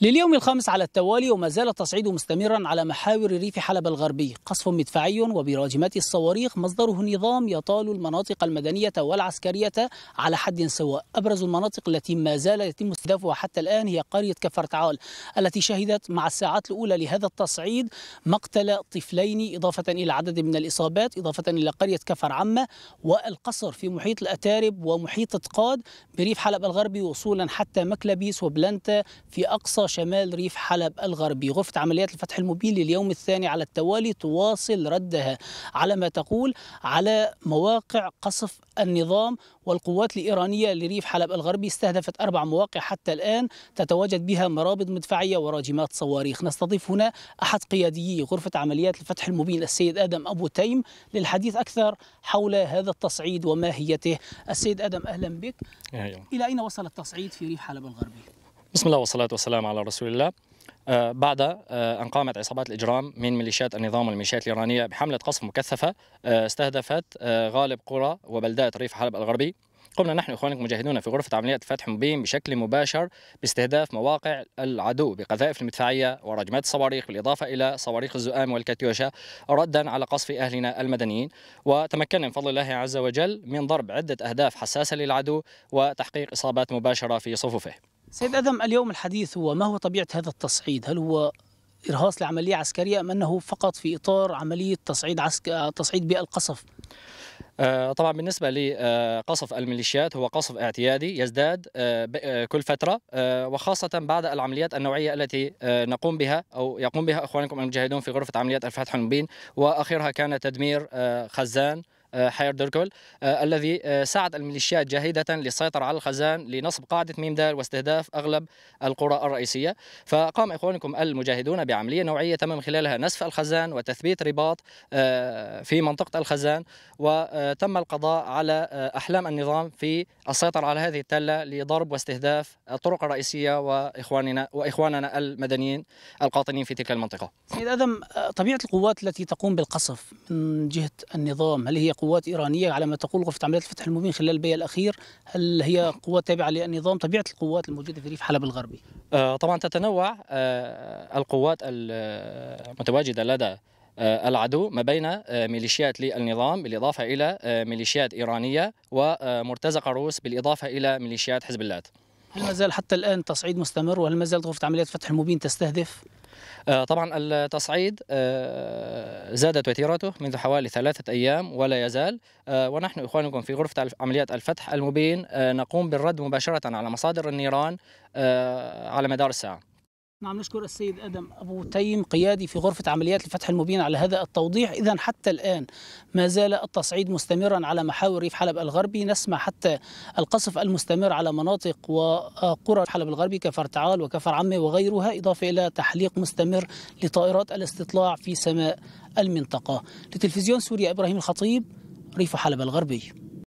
لليوم الخامس على التوالي وما زال التصعيد مستمرا على محاور ريف حلب الغربي قصف مدفعي وبراجمات الصواريخ مصدره نظام يطال المناطق المدنية والعسكرية على حد سواء أبرز المناطق التي ما زال يتم استهدافها حتى الآن هي قرية تعال التي شهدت مع الساعات الأولى لهذا التصعيد مقتل طفلين إضافة إلى عدد من الإصابات إضافة إلى قرية كفر عمة والقصر في محيط الأتارب ومحيط تقاد بريف حلب الغربي وصولا حتى مكلبيس وبلنتا في أقصى شمال ريف حلب الغربي غرفة عمليات الفتح المبين لليوم الثاني على التوالي تواصل ردها على ما تقول على مواقع قصف النظام والقوات الإيرانية لريف حلب الغربي استهدفت أربع مواقع حتى الآن تتواجد بها مرابط مدفعية وراجمات صواريخ نستضيف هنا أحد قياديي غرفة عمليات الفتح المبين السيد آدم أبو تيم للحديث أكثر حول هذا التصعيد وماهيته السيد آدم أهلا بك أهلا. إلى أين وصل التصعيد في ريف حلب الغربي؟ بسم الله والصلاة والسلام على رسول الله آه، بعد آه، أن قامت عصابات الإجرام من ميليشيات النظام والميليشيات الإيرانية بحملة قصف مكثفة آه، استهدفت غالب قرى وبلدات ريف حلب الغربي قمنا نحن إخوانك مجاهدون في غرفه عمليات فتح مبين بشكل مباشر باستهداف مواقع العدو بقذائف المدفعيه ورجمات الصواريخ بالاضافه الى صواريخ الزؤام والكاتيوشا ردا على قصف اهلنا المدنيين وتمكنا من فضل الله عز وجل من ضرب عده اهداف حساسه للعدو وتحقيق اصابات مباشره في صفوفه. سيد أدم اليوم الحديث هو ما هو طبيعة هذا التصعيد هل هو إرهاص لعملية عسكرية أم أنه فقط في إطار عملية تصعيد عسك... تصعيد بالقصف آه، طبعا بالنسبة لقصف الميليشيات هو قصف اعتيادي يزداد آه، آه، كل فترة وخاصة بعد العمليات النوعية التي نقوم بها أو يقوم بها أخوانكم المجاهدون في غرفة عمليات الفتح المبين وأخيرها كان تدمير خزان آه، حير دركل آه، الذي آه، ساعد الميليشيات جاهدة للسيطرة على الخزان لنصب قاعدة ميمدال واستهداف أغلب القرى الرئيسية فقام إخوانكم المجاهدون بعملية نوعية تم من خلالها نسف الخزان وتثبيت رباط في منطقة الخزان وتم القضاء على أحلام النظام في السيطرة على هذه التلة لضرب واستهداف الطرق الرئيسية وإخواننا, وإخواننا المدنيين القاطنين في تلك المنطقة سيد أدم طبيعة القوات التي تقوم بالقصف من جهة النظام هل هي قوات إيرانية على ما تقول غرفة عمليات الفتح المبين خلال البيع الأخير هل هي قوات تابعة للنظام طبيعة القوات الموجودة في ريف حلب الغربي آه، طبعا تتنوع آه، القوات المتواجدة آه، لدى العدو ما بين ميليشيات للنظام بالإضافة إلى ميليشيات إيرانية ومرتزقة روس بالإضافة إلى ميليشيات حزب الله هل ما زال حتى الآن تصعيد مستمر وهل ما زالت غرفة عمليات فتح المبين تستهدف آه، طبعا التصعيد آه، زادت وتيرته منذ حوالي ثلاثة أيام ولا يزال آه، ونحن إخوانكم في غرفة عمليات الفتح المبين نقوم بالرد مباشرة على مصادر النيران على مدار الساعة نعم نشكر السيد ادم ابو تيم قيادي في غرفه عمليات الفتح المبين على هذا التوضيح، اذا حتى الان ما زال التصعيد مستمرا على محاور ريف حلب الغربي، نسمع حتى القصف المستمر على مناطق وقرى حلب الغربي كفرتعال وكفر عمه وغيرها، اضافه الى تحليق مستمر لطائرات الاستطلاع في سماء المنطقه. لتلفزيون سوريا ابراهيم الخطيب ريف حلب الغربي.